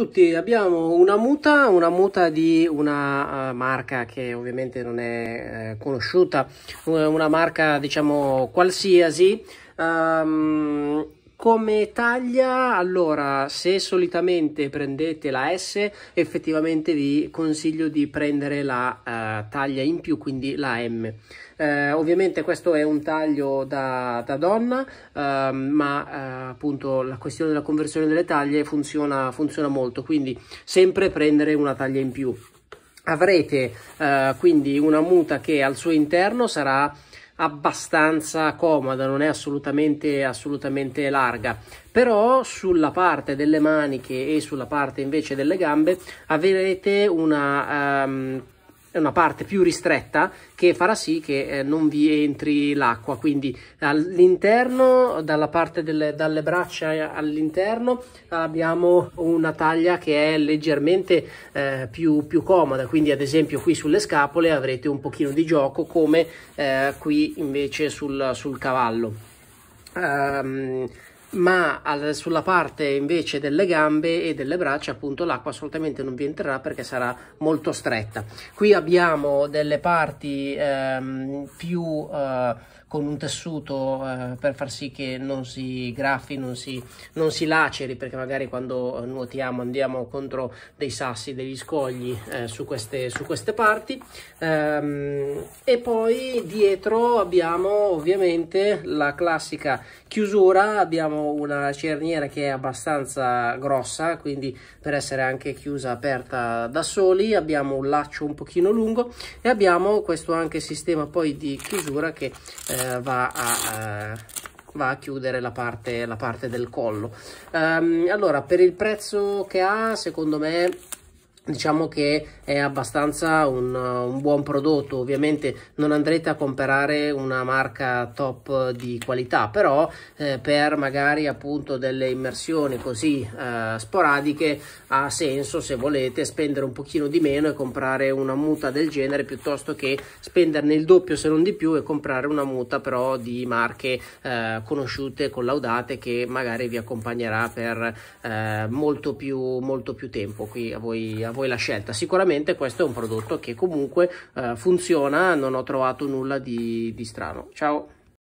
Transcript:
tutti, abbiamo una muta, una muta di una uh, marca che ovviamente non è eh, conosciuta, eh, una marca diciamo qualsiasi um, come taglia, allora, se solitamente prendete la S, effettivamente vi consiglio di prendere la uh, taglia in più, quindi la M. Uh, ovviamente questo è un taglio da, da donna, uh, ma eh, appunto la questione della conversione delle taglie funziona, funziona molto, quindi sempre prendere una taglia in più. Avrete quindi una muta che al suo interno sarà abbastanza comoda, non è assolutamente, assolutamente larga, però sulla parte delle maniche e sulla parte invece delle gambe avrete una... Um, una parte più ristretta che farà sì che eh, non vi entri l'acqua quindi all'interno dalla parte delle, dalle braccia all'interno abbiamo una taglia che è leggermente eh, più, più, comoda quindi ad esempio qui sulle scapole avrete un pochino di gioco come eh, qui invece sul, sul cavallo um, ma sulla parte invece delle gambe e delle braccia appunto l'acqua assolutamente non vi entrerà perché sarà molto stretta qui abbiamo delle parti ehm, più eh, con un tessuto eh, per far sì che non si graffi non si, non si laceri perché magari quando eh, nuotiamo andiamo contro dei sassi degli scogli eh, su, queste, su queste parti ehm, e poi dietro abbiamo ovviamente la classica chiusura abbiamo una cerniera che è abbastanza grossa quindi per essere anche chiusa aperta da soli abbiamo un laccio un pochino lungo e abbiamo questo anche sistema poi di chiusura che eh, va a, a eh, va a chiudere la parte, la parte del collo um, allora per il prezzo che ha secondo me diciamo che è abbastanza un, un, buon prodotto ovviamente non andrete a comprare una marca top di qualità però eh, per magari appunto delle immersioni così eh, sporadiche ha senso se volete spendere un pochino di meno e comprare una muta del genere piuttosto che spenderne il doppio se non di più e comprare una muta però di marche eh, conosciute collaudate che magari vi accompagnerà per eh, molto più molto più tempo qui a voi a voi la scelta. Sicuramente questo è un prodotto che comunque eh, funziona, non ho trovato nulla di, di strano. Ciao!